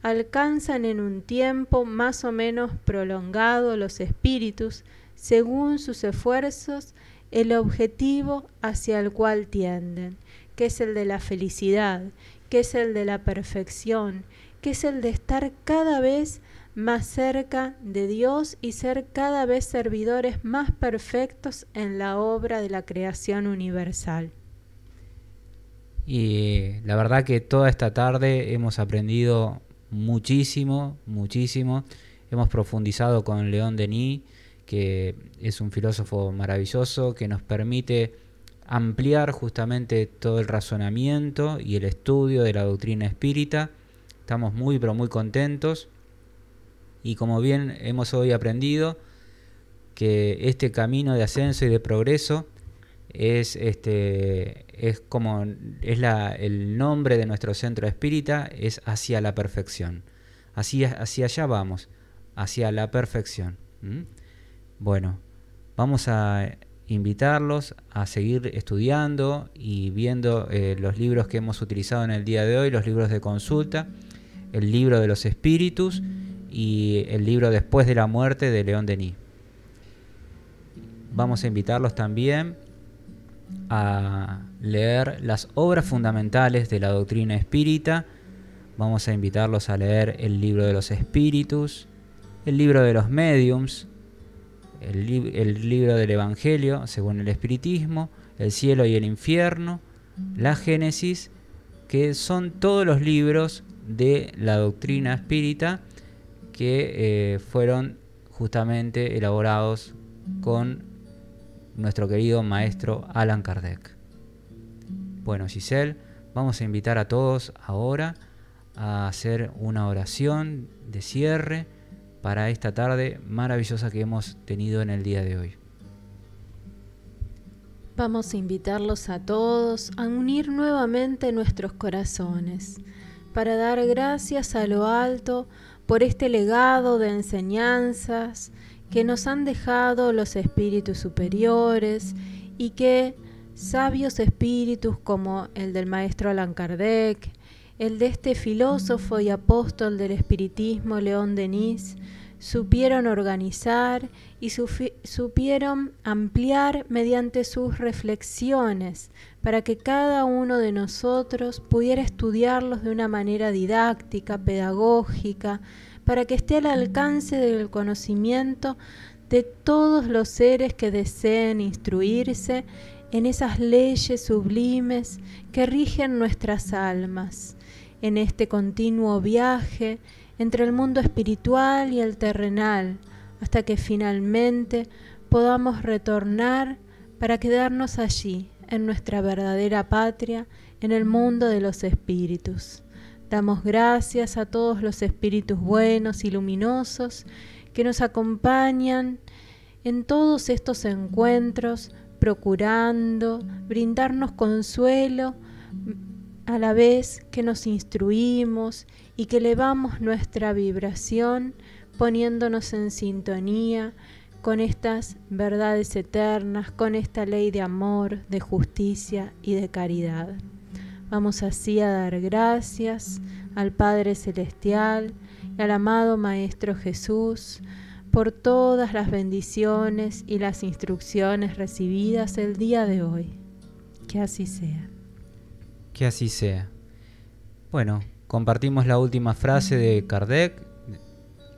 alcanzan en un tiempo más o menos prolongado los espíritus, según sus esfuerzos, el objetivo hacia el cual tienden, que es el de la felicidad, que es el de la perfección, que es el de estar cada vez más cerca de Dios y ser cada vez servidores más perfectos en la obra de la creación universal. Y eh, la verdad que toda esta tarde hemos aprendido muchísimo, muchísimo. Hemos profundizado con León Denis, que es un filósofo maravilloso, que nos permite ampliar justamente todo el razonamiento y el estudio de la doctrina espírita. Estamos muy, pero muy contentos. Y como bien hemos hoy aprendido, que este camino de ascenso y de progreso es, este, es como es el nombre de nuestro centro espírita, es hacia la perfección. Hacia, allá vamos, hacia la perfección. Bueno, vamos a invitarlos a seguir estudiando y viendo eh, los libros que hemos utilizado en el día de hoy, los libros de consulta, el libro de los espíritus y el libro Después de la muerte de León Denis. Vamos a invitarlos también a leer las obras fundamentales de la doctrina espírita. Vamos a invitarlos a leer el libro de los espíritus, el libro de los mediums, el, libro del Evangelio según el espiritismo, el cielo y el infierno, la Génesis, que son todos los libros de la doctrina espírita que eh, fueron justamente elaborados con nuestro querido maestro Alan Kardec. Bueno, Giselle, vamos a invitar a todos ahora a hacer una oración de cierre para esta tarde maravillosa que hemos tenido en el día de hoy. Vamos a invitarlos a todos a unir nuevamente nuestros corazones para dar gracias a lo alto por este legado de enseñanzas que nos han dejado los espíritus superiores y que sabios espíritus como el del maestro Allan Kardec, el de este filósofo y apóstol del espiritismo León Denis, supieron organizar y supieron ampliar mediante sus reflexiones para que cada uno de nosotros pudiera estudiarlos de una manera didáctica, pedagógica, para que esté al alcance del conocimiento de todos los seres que deseen instruirse en esas leyes sublimes que rigen nuestras almas, en este continuo viaje entre el mundo espiritual y el terrenal, hasta que finalmente podamos retornar para quedarnos allí, en nuestra verdadera patria, en el mundo de los espíritus. Damos gracias a todos los espíritus buenos y luminosos que nos acompañan en todos estos encuentros, procurando brindarnos consuelo mm, a la vez que nos instruimos y que elevamos nuestra vibración poniéndonos en sintonía con estas verdades eternas, con esta ley de amor, de justicia y de caridad. Vamos así a dar gracias al Padre Celestial y al amado Maestro Jesús por todas las bendiciones y las instrucciones recibidas el día de hoy. Que así sea. Que así sea. Bueno, compartimos la última frase de Kardec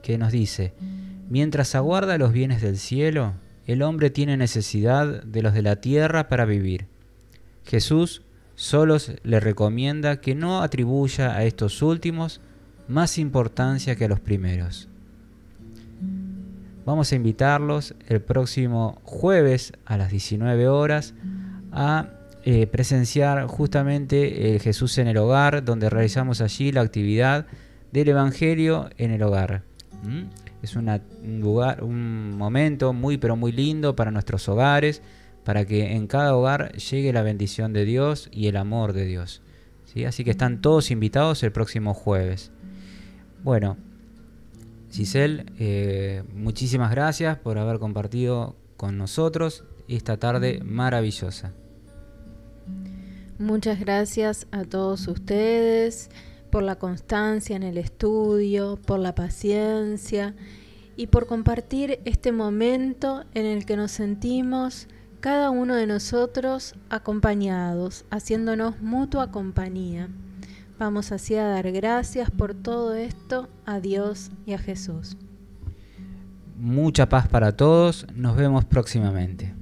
que nos dice, mientras aguarda los bienes del cielo, el hombre tiene necesidad de los de la tierra para vivir. Jesús Solos le recomienda que no atribuya a estos últimos más importancia que a los primeros. Vamos a invitarlos el próximo jueves a las 19 horas a eh, presenciar justamente eh, Jesús en el hogar, donde realizamos allí la actividad del Evangelio en el hogar. ¿Mm? Es un lugar, un momento muy pero muy lindo para nuestros hogares para que en cada hogar llegue la bendición de Dios y el amor de Dios. ¿sí? Así que están todos invitados el próximo jueves. Bueno, Giselle, eh, muchísimas gracias por haber compartido con nosotros esta tarde maravillosa. Muchas gracias a todos ustedes por la constancia en el estudio, por la paciencia y por compartir este momento en el que nos sentimos cada uno de nosotros acompañados, haciéndonos mutua compañía. Vamos así a dar gracias por todo esto a Dios y a Jesús. Mucha paz para todos, nos vemos próximamente.